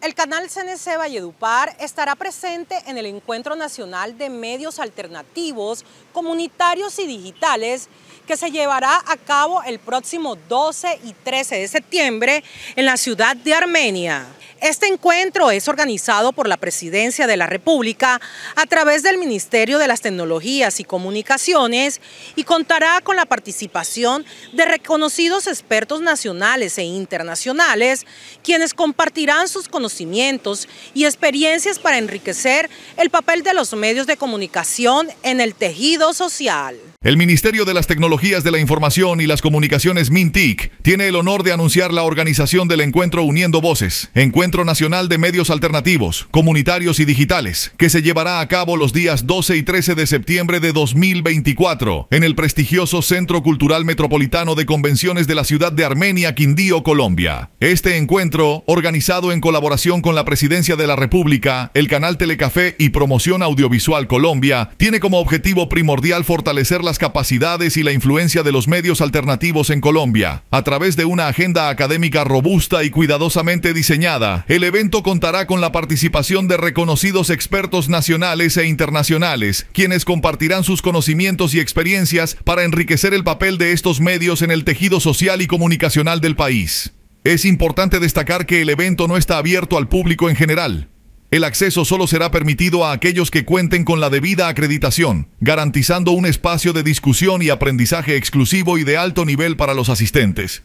El canal CNC Valledupar estará presente en el Encuentro Nacional de Medios Alternativos, Comunitarios y Digitales que se llevará a cabo el próximo 12 y 13 de septiembre en la ciudad de Armenia. Este encuentro es organizado por la Presidencia de la República a través del Ministerio de las Tecnologías y Comunicaciones y contará con la participación de reconocidos expertos nacionales e internacionales, quienes compartirán sus conocimientos y experiencias para enriquecer el papel de los medios de comunicación en el tejido social. El Ministerio de las Tecnologías de la Información y las Comunicaciones MINTIC tiene el honor de anunciar la organización del encuentro Uniendo Voces. Encuentro Centro Nacional de Medios Alternativos, Comunitarios y Digitales, que se llevará a cabo los días 12 y 13 de septiembre de 2024 en el prestigioso Centro Cultural Metropolitano de Convenciones de la ciudad de Armenia, Quindío, Colombia. Este encuentro, organizado en colaboración con la Presidencia de la República, el canal Telecafé y Promoción Audiovisual Colombia, tiene como objetivo primordial fortalecer las capacidades y la influencia de los medios alternativos en Colombia, a través de una agenda académica robusta y cuidadosamente diseñada el evento contará con la participación de reconocidos expertos nacionales e internacionales, quienes compartirán sus conocimientos y experiencias para enriquecer el papel de estos medios en el tejido social y comunicacional del país. Es importante destacar que el evento no está abierto al público en general. El acceso solo será permitido a aquellos que cuenten con la debida acreditación, garantizando un espacio de discusión y aprendizaje exclusivo y de alto nivel para los asistentes.